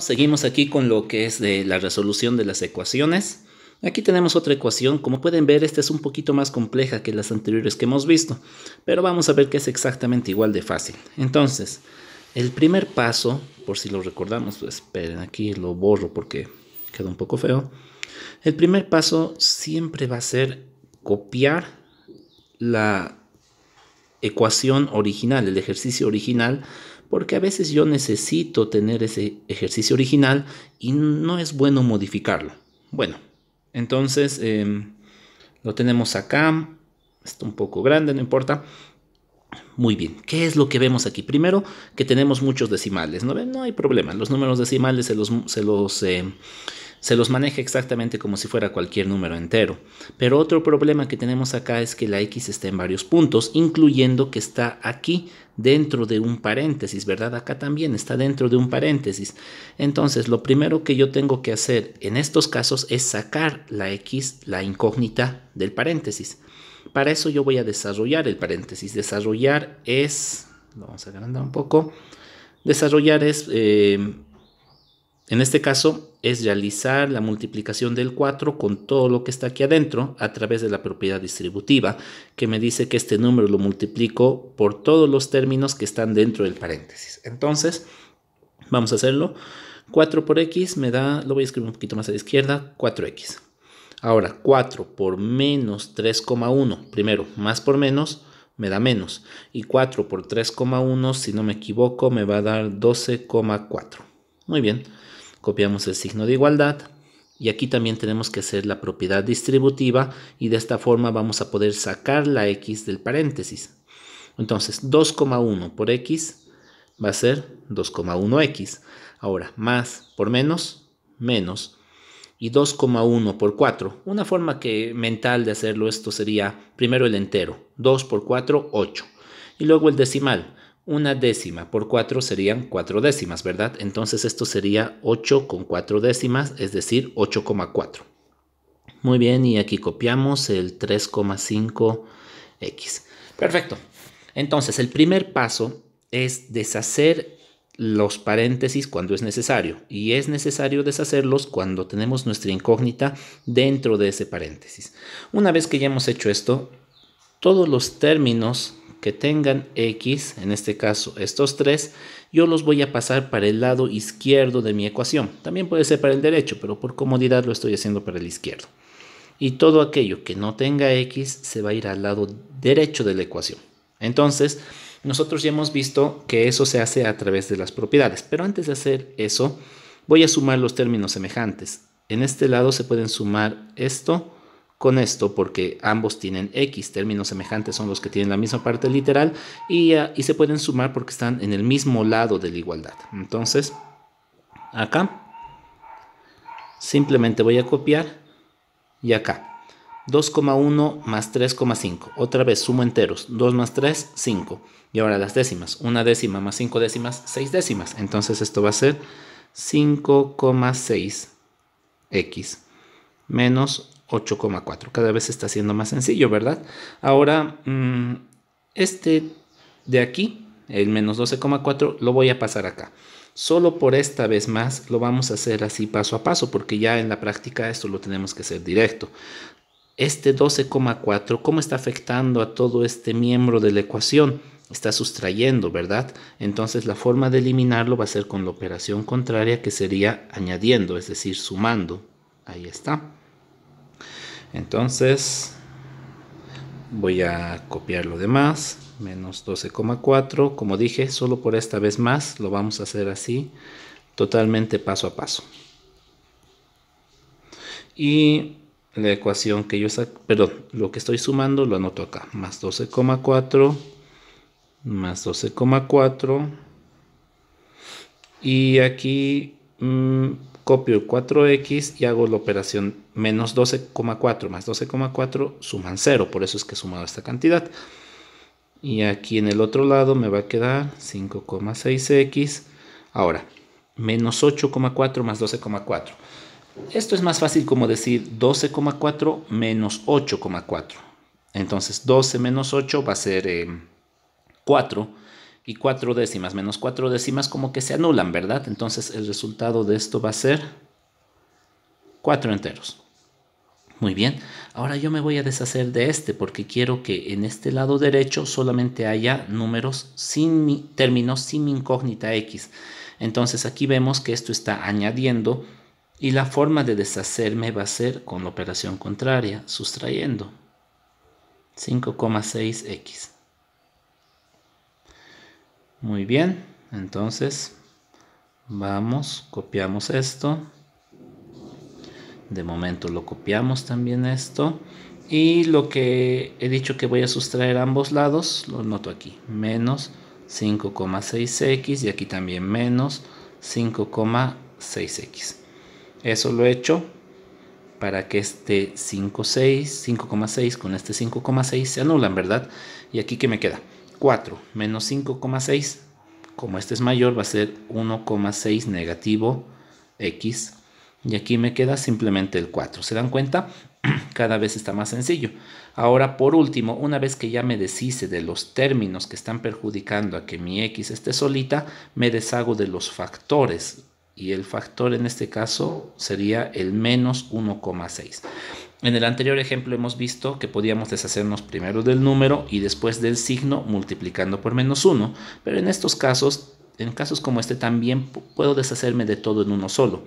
seguimos aquí con lo que es de la resolución de las ecuaciones. Aquí tenemos otra ecuación, como pueden ver esta es un poquito más compleja que las anteriores que hemos visto, pero vamos a ver que es exactamente igual de fácil. Entonces, el primer paso, por si lo recordamos, pues, esperen aquí lo borro porque queda un poco feo. El primer paso siempre va a ser copiar la ecuación original, el ejercicio original porque a veces yo necesito tener ese ejercicio original y no es bueno modificarlo. Bueno, entonces em, lo tenemos acá, está un poco grande, no importa. Muy bien, ¿qué es lo que vemos aquí? Primero, que tenemos muchos decimales, ¿no No hay problema, los números decimales se los, eh, se los maneja exactamente como si fuera cualquier número entero. Pero otro problema que tenemos acá es que la X está en varios puntos, incluyendo que está aquí dentro de un paréntesis, ¿verdad? Acá también está dentro de un paréntesis. Entonces, lo primero que yo tengo que hacer en estos casos es sacar la X, la incógnita del paréntesis. Para eso yo voy a desarrollar el paréntesis. Desarrollar es, lo vamos a agrandar un poco, desarrollar es, eh, en este caso, es realizar la multiplicación del 4 con todo lo que está aquí adentro a través de la propiedad distributiva, que me dice que este número lo multiplico por todos los términos que están dentro del paréntesis. Entonces, vamos a hacerlo. 4 por x me da, lo voy a escribir un poquito más a la izquierda, 4x. Ahora, 4 por menos 3,1. Primero, más por menos me da menos. Y 4 por 3,1, si no me equivoco, me va a dar 12,4. Muy bien. Copiamos el signo de igualdad. Y aquí también tenemos que hacer la propiedad distributiva. Y de esta forma vamos a poder sacar la x del paréntesis. Entonces, 2,1 por x va a ser 2,1x. Ahora, más por menos, menos y 2,1 por 4. Una forma que, mental de hacerlo esto sería primero el entero, 2 por 4, 8. Y luego el decimal, una décima por 4 serían 4 décimas, ¿verdad? Entonces esto sería 8 con 4 décimas, es decir, 8,4. Muy bien, y aquí copiamos el 3,5x. Perfecto. Entonces, el primer paso es deshacer los paréntesis cuando es necesario y es necesario deshacerlos cuando tenemos nuestra incógnita dentro de ese paréntesis. Una vez que ya hemos hecho esto, todos los términos que tengan x, en este caso estos tres, yo los voy a pasar para el lado izquierdo de mi ecuación. También puede ser para el derecho, pero por comodidad lo estoy haciendo para el izquierdo. Y todo aquello que no tenga x se va a ir al lado derecho de la ecuación. Entonces, nosotros ya hemos visto que eso se hace a través de las propiedades, pero antes de hacer eso, voy a sumar los términos semejantes. En este lado se pueden sumar esto con esto porque ambos tienen x, términos semejantes son los que tienen la misma parte literal y, ah, se pueden sumar porque están en el mismo lado de la igualdad. Entonces, acá simplemente voy a copiar y acá. 2,1 más 3,5. Otra vez sumo enteros. 2 más 3, 5. Y ahora las décimas. Una décima más 5 décimas, 6 décimas. Entonces esto va a ser 5,6x menos 8,4. Cada vez está siendo más sencillo, ¿verdad? Ahora, mm, este de aquí, el menos 12,4, lo voy a pasar acá. Solo por esta vez más lo vamos a hacer así paso a paso, porque ya en la práctica esto lo tenemos que hacer directo este 12,4, ¿cómo está afectando a todo este miembro de la ecuación? Está sustrayendo, ¿verdad? Entonces la forma de eliminarlo va a ser con la operación contraria que sería añadiendo, es decir, sumando. Ahí está. Entonces voy a copiar lo demás, menos 12,4. Como dije, solo por esta vez más lo vamos a hacer así, totalmente paso a paso. Y la ecuación que yo saco, perdón, lo que estoy sumando lo anoto acá, más 12,4 más 12,4 y aquí mm, copio 4x y hago la operación menos 12,4 más 12,4 suman 0, por eso es que he sumado esta cantidad y aquí en el otro lado me va a quedar 5,6x ahora menos 8,4 más 12,4 esto es más fácil como decir 12,4 menos 8,4. Entonces 12 menos 8 va a ser 4 eh, y 4 décimas menos 4 décimas como que se anulan, ¿verdad? Entonces el resultado de esto va a ser 4 enteros. Muy bien, ahora yo me voy a deshacer de este porque quiero que en este lado derecho solamente haya números sin mi, términos sin mi incógnita x. Entonces aquí vemos que esto está añadiendo y la forma de deshacerme va a ser con la operación contraria, sustrayendo 5,6x. Muy bien, entonces vamos, copiamos esto. De momento lo copiamos también esto. Y lo que he dicho que voy a sustraer a ambos lados, lo noto aquí. Menos 5,6x y aquí también menos 5,6x. Eso lo he hecho para que este 5,6, 5,6 con este 5,6 se anulan, ¿verdad? Y aquí que me queda 4 menos 5,6, como este es mayor, va a ser 1,6 negativo x. Y aquí me queda simplemente el 4. ¿Se dan cuenta? Cada vez está más sencillo. Ahora, por último, una vez que ya me deshice de los términos que están perjudicando a que mi x esté solita, me deshago de los factores y el factor en este caso sería el menos 1,6. En el anterior ejemplo hemos visto que podíamos deshacernos primero del número y después del signo multiplicando por menos 1, pero en estos casos, en casos como este también puedo deshacerme de todo en uno solo.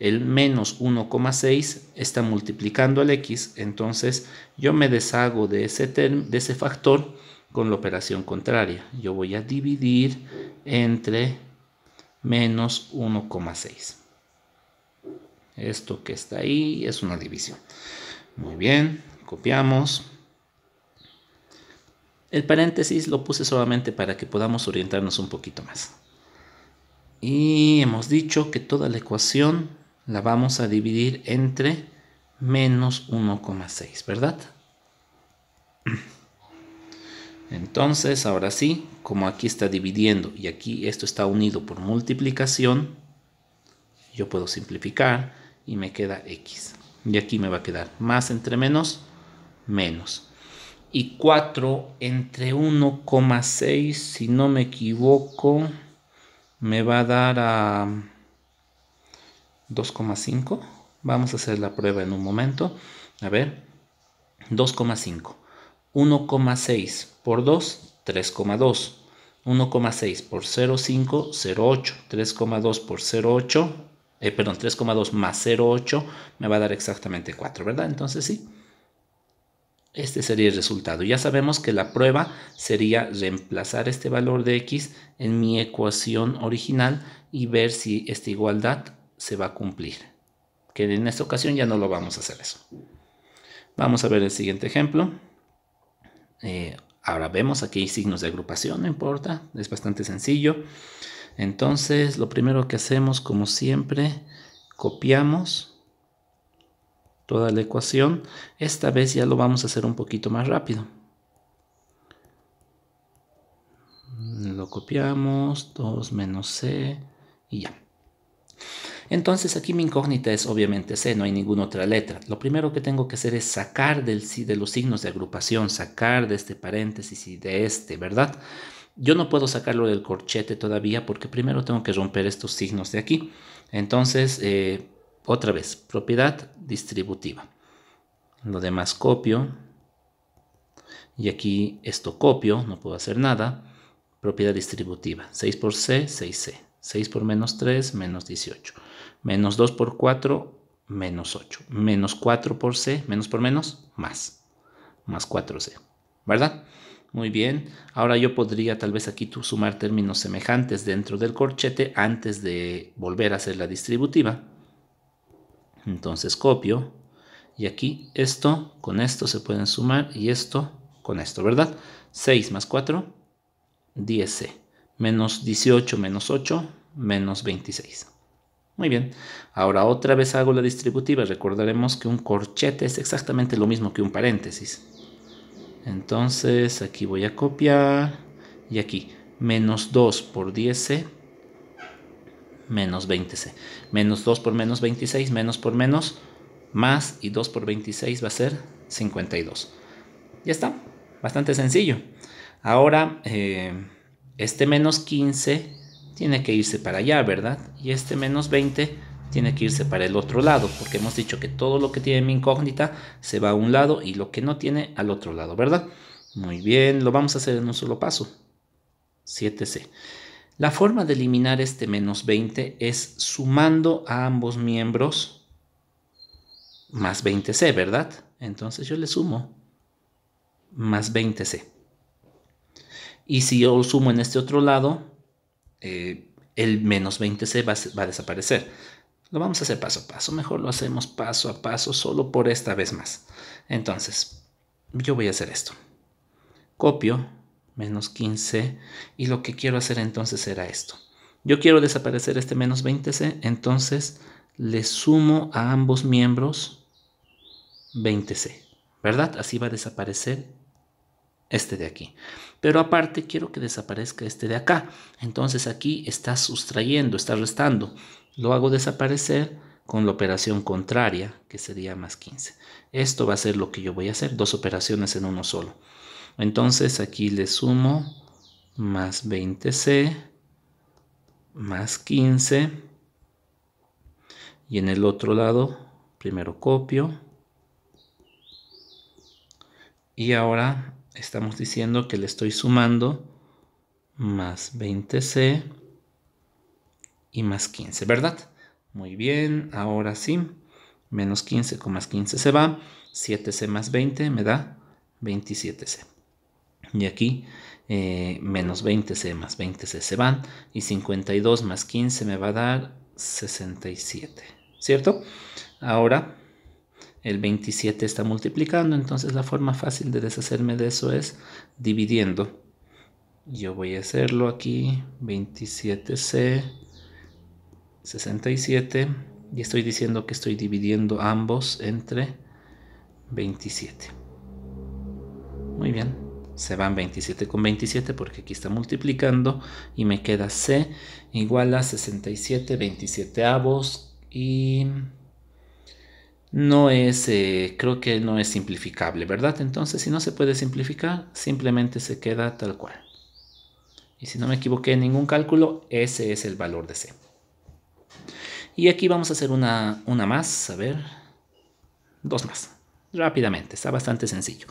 El menos 1,6 está multiplicando al x, entonces yo me deshago de ese, de ese factor con la operación contraria. Yo voy a dividir entre menos 1,6. Esto que está ahí es una división. Muy bien, copiamos. El paréntesis lo puse solamente para que podamos orientarnos un poquito más. Y hemos dicho que toda la ecuación la vamos a dividir entre menos 1,6, ¿verdad? Entonces, ahora sí, como aquí está dividiendo y aquí esto está unido por multiplicación, yo puedo simplificar y me queda x. Y aquí me va a quedar más entre menos, menos. Y 4 entre 1,6, si no me equivoco, me va a dar a 2,5. Vamos a hacer la prueba en un momento. A ver, 2,5. 1,6 por 2, 3,2. 1,6 por 0,5, 0,8. 3,2 por 0,8, eh, perdón, 3,2 más 0,8 me va a dar exactamente 4, ¿verdad? Entonces sí, este sería el resultado. Ya sabemos que la prueba sería reemplazar este valor de x en mi ecuación original y ver si esta igualdad se va a cumplir. Que en esta ocasión ya no lo vamos a hacer eso. Vamos a ver el siguiente ejemplo. Eh, ahora vemos aquí signos de agrupación, no importa, es bastante sencillo. Entonces lo primero que hacemos como siempre, copiamos toda la ecuación. Esta vez ya lo vamos a hacer un poquito más rápido. Lo copiamos, 2 menos c y ya. Entonces aquí mi incógnita es obviamente C, no hay ninguna otra letra. Lo primero que tengo que hacer es sacar del, de los signos de agrupación, sacar de este paréntesis y de este, ¿verdad? Yo no puedo sacarlo del corchete todavía porque primero tengo que romper estos signos de aquí. Entonces, eh, otra vez, propiedad distributiva. Lo demás copio. Y aquí esto copio, no puedo hacer nada. Propiedad distributiva. 6 por C, 6C. 6 por menos 3, menos 18. Menos 2 por 4, menos 8. Menos 4 por C, menos por menos, más. Más 4C. ¿Verdad? Muy bien. Ahora yo podría tal vez aquí tú sumar términos semejantes dentro del corchete antes de volver a hacer la distributiva. Entonces copio. Y aquí esto con esto se pueden sumar y esto con esto, ¿verdad? 6 más 4, 10C. Menos 18 menos 8, menos 26. Muy bien, ahora otra vez hago la distributiva. Recordaremos que un corchete es exactamente lo mismo que un paréntesis. Entonces aquí voy a copiar y aquí menos 2 por 10c menos 20c. Menos 2 por menos 26 menos por menos más y 2 por 26 va a ser 52. Ya está, bastante sencillo. Ahora eh, este menos 15 tiene que irse para allá, ¿verdad? Y este menos 20 tiene que irse para el otro lado, porque hemos dicho que todo lo que tiene mi incógnita se va a un lado y lo que no tiene al otro lado, ¿verdad? Muy bien, lo vamos a hacer en un solo paso. 7c. La forma de eliminar este menos 20 es sumando a ambos miembros más 20c, ¿verdad? Entonces yo le sumo más 20c. Y si yo lo sumo en este otro lado, eh, el menos 20C va, va a desaparecer. Lo vamos a hacer paso a paso, mejor lo hacemos paso a paso solo por esta vez más. Entonces, yo voy a hacer esto. Copio menos 15 y lo que quiero hacer entonces será esto. Yo quiero desaparecer este menos 20C, entonces le sumo a ambos miembros 20C, ¿verdad? Así va a desaparecer este de aquí. Pero aparte quiero que desaparezca este de acá. Entonces aquí está sustrayendo, está restando. Lo hago desaparecer con la operación contraria, que sería más 15. Esto va a ser lo que yo voy a hacer, dos operaciones en uno solo. Entonces aquí le sumo más 20C, más 15. Y en el otro lado, primero copio. Y ahora estamos diciendo que le estoy sumando más 20C y más 15, ¿verdad? Muy bien, ahora sí, menos 15 con más 15 se va, 7C más 20 me da 27C. Y aquí eh, menos 20C más 20C se van y 52 más 15 me va a dar 67, ¿cierto? Ahora el 27 está multiplicando, entonces la forma fácil de deshacerme de eso es dividiendo. Yo voy a hacerlo aquí, 27C, 67, y estoy diciendo que estoy dividiendo ambos entre 27. Muy bien, se van 27 con 27 porque aquí está multiplicando y me queda C igual a 67 27 avos y no es, eh, creo que no es simplificable, ¿verdad? Entonces, si no se puede simplificar, simplemente se queda tal cual. Y si no me equivoqué en ningún cálculo, ese es el valor de C. Y aquí vamos a hacer una, una más, a ver, dos más, rápidamente, está bastante sencillo.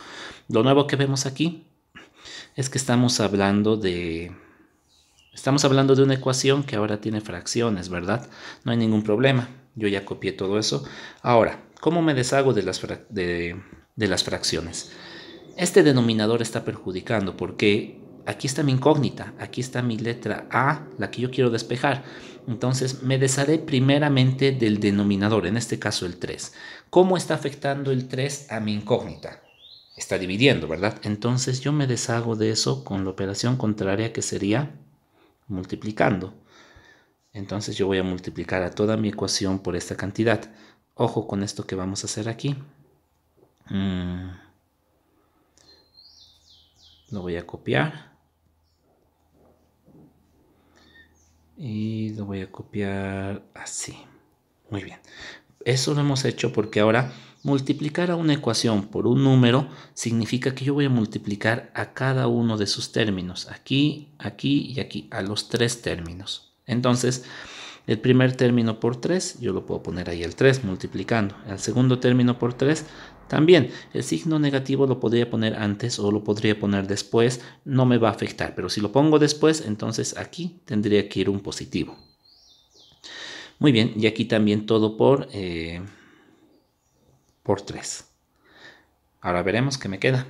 Lo nuevo que vemos aquí es que estamos hablando de... Estamos hablando de una ecuación que ahora tiene fracciones, ¿verdad? No hay ningún problema. Yo ya copié todo eso. Ahora, ¿Cómo me deshago de las, de, las fracciones? Este denominador está perjudicando porque aquí está mi incógnita, aquí está mi letra A, la que yo quiero despejar. Entonces me desharé primeramente del denominador, en este caso el 3. ¿Cómo está afectando el 3 a mi incógnita? Está dividiendo, ¿verdad? Entonces yo me deshago de eso con la operación contraria que sería multiplicando. Entonces yo voy a multiplicar a toda mi ecuación por esta cantidad. Ojo con esto que vamos a hacer aquí. Mm. Lo voy a copiar. Y lo voy a copiar así. Muy bien. Eso lo hemos hecho porque ahora multiplicar a una ecuación por un número significa que yo voy a multiplicar a cada uno de sus términos. Aquí, aquí y aquí. A los tres términos. Entonces, el primer término por 3, yo lo puedo poner ahí el 3 multiplicando. El segundo término por 3, también. El signo negativo lo podría poner antes o lo podría poner después, no me va a afectar. Pero si lo pongo después, entonces aquí tendría que ir un positivo. Muy bien, y aquí también todo por, eh, por 3. Ahora veremos qué me queda.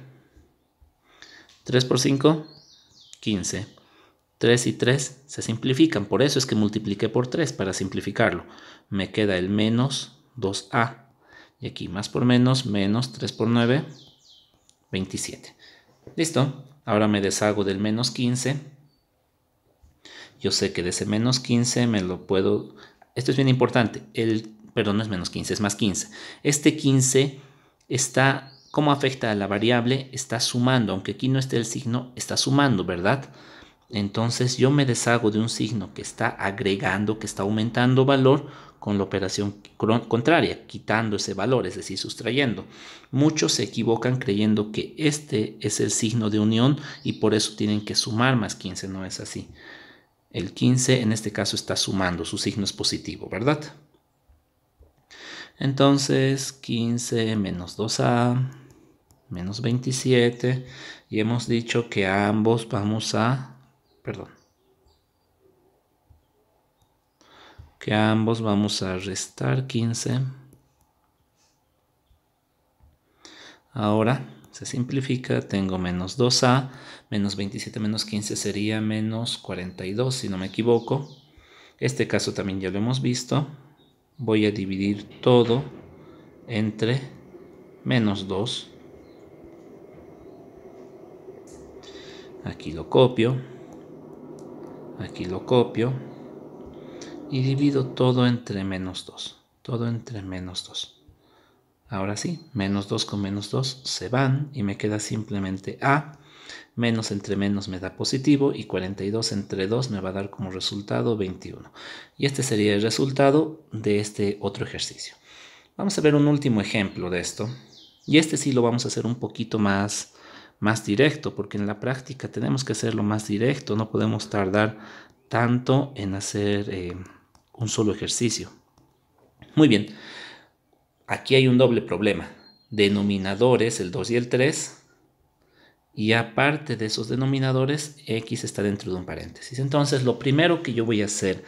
3 por 5, 15. 3 y 3 se simplifican, por eso es que multipliqué por 3 para simplificarlo. Me queda el menos 2a. Y aquí más por menos, menos 3 por 9, 27. Listo, ahora me deshago del menos 15. Yo sé que de ese menos 15 me lo puedo... Esto es bien importante. El, perdón, no es menos 15, es más 15. Este 15 está... ¿Cómo afecta a la variable? Está sumando, aunque aquí no esté el signo, está sumando, ¿verdad? Entonces yo me deshago de un signo que está agregando, que está aumentando valor con la operación contraria, quitando ese valor, es decir, sustrayendo. Muchos se equivocan creyendo que este es el signo de unión y por eso tienen que sumar más 15, no es así. El 15 en este caso está sumando, su signo es positivo, ¿verdad? Entonces 15 menos 2a menos 27 y hemos dicho que ambos vamos a perdón, que ambos vamos a restar 15. Ahora se simplifica, tengo menos 2a, menos 27 menos 15 sería menos 42, si no me equivoco. Este caso también ya lo hemos visto. Voy a dividir todo entre menos 2. Aquí lo copio. Aquí lo copio y divido todo entre menos 2. Todo entre menos 2. Ahora sí, menos 2 con menos 2 se van y me queda simplemente A. Menos entre menos me da positivo y 42 entre 2 me va a dar como resultado 21. Y este sería el resultado de este otro ejercicio. Vamos a ver un último ejemplo de esto. Y este sí lo vamos a hacer un poquito más más directo, porque en la práctica tenemos que hacerlo más directo, no podemos tardar tanto en hacer eh, un solo ejercicio. Muy bien, aquí hay un doble problema. Denominadores, el 2 y el 3, y aparte de esos denominadores, x está dentro de un paréntesis. Entonces, lo primero que yo voy a hacer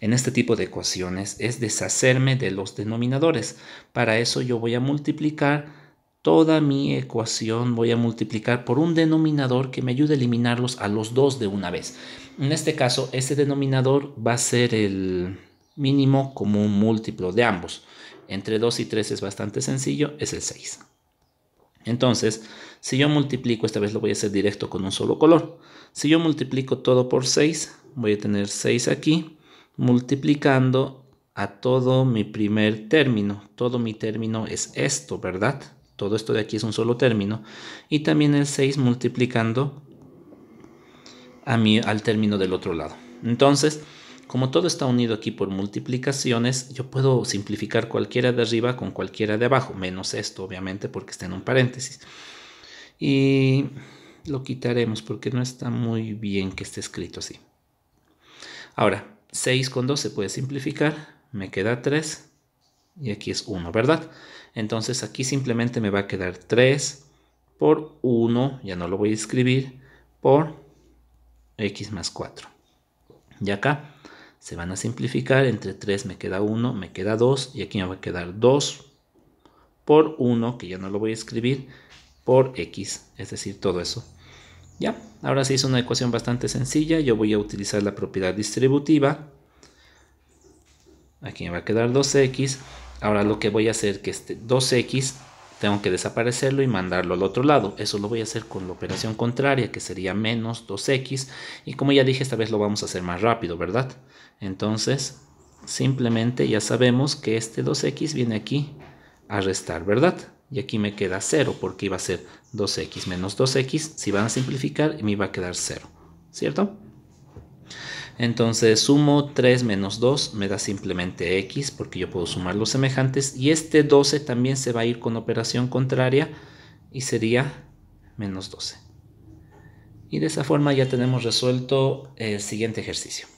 en este tipo de ecuaciones es deshacerme de los denominadores. Para eso yo voy a multiplicar toda mi ecuación voy a multiplicar por un denominador que me ayude a eliminarlos a los dos de una vez. En este caso, ese denominador va a ser el mínimo común múltiplo de ambos. Entre 2 y 3 es bastante sencillo, es el 6. Entonces, si yo multiplico, esta vez lo voy a hacer directo con un solo color. Si yo multiplico todo por 6, voy a tener 6 aquí, multiplicando a todo mi primer término. Todo mi término es esto, ¿verdad? Todo esto de aquí es un solo término. Y también el 6 multiplicando a mi, al término del otro lado. Entonces, como todo está unido aquí por multiplicaciones, yo puedo simplificar cualquiera de arriba con cualquiera de abajo, menos esto obviamente porque está en un paréntesis. Y lo quitaremos porque no está muy bien que esté escrito así. Ahora, 6 con 2 se puede simplificar, me queda 3 y aquí es 1, ¿verdad? Entonces aquí simplemente me va a quedar 3 por 1, ya no lo voy a escribir, por x más 4. Y acá se van a simplificar, entre 3 me queda 1, me queda 2 y aquí me va a quedar 2 por 1, que ya no lo voy a escribir, por x, es decir, todo eso. Ya, ahora se hizo una ecuación bastante sencilla, yo voy a utilizar la propiedad distributiva, aquí me va a quedar 2x Ahora lo que voy a hacer es que este 2x tengo que desaparecerlo y mandarlo al otro lado. Eso lo voy a hacer con la operación contraria, que sería menos 2x. Y como ya dije, esta vez lo vamos a hacer más rápido, ¿verdad? Entonces, simplemente ya sabemos que este 2x viene aquí a restar, ¿verdad? Y aquí me queda 0, porque iba a ser 2x menos 2x. Si van a simplificar, me iba a quedar 0, ¿cierto? Entonces sumo 3 menos 2, me da simplemente x porque yo puedo sumar los semejantes. Y este 12 también se va a ir con operación contraria y sería menos 12. Y de esa forma ya tenemos resuelto el siguiente ejercicio.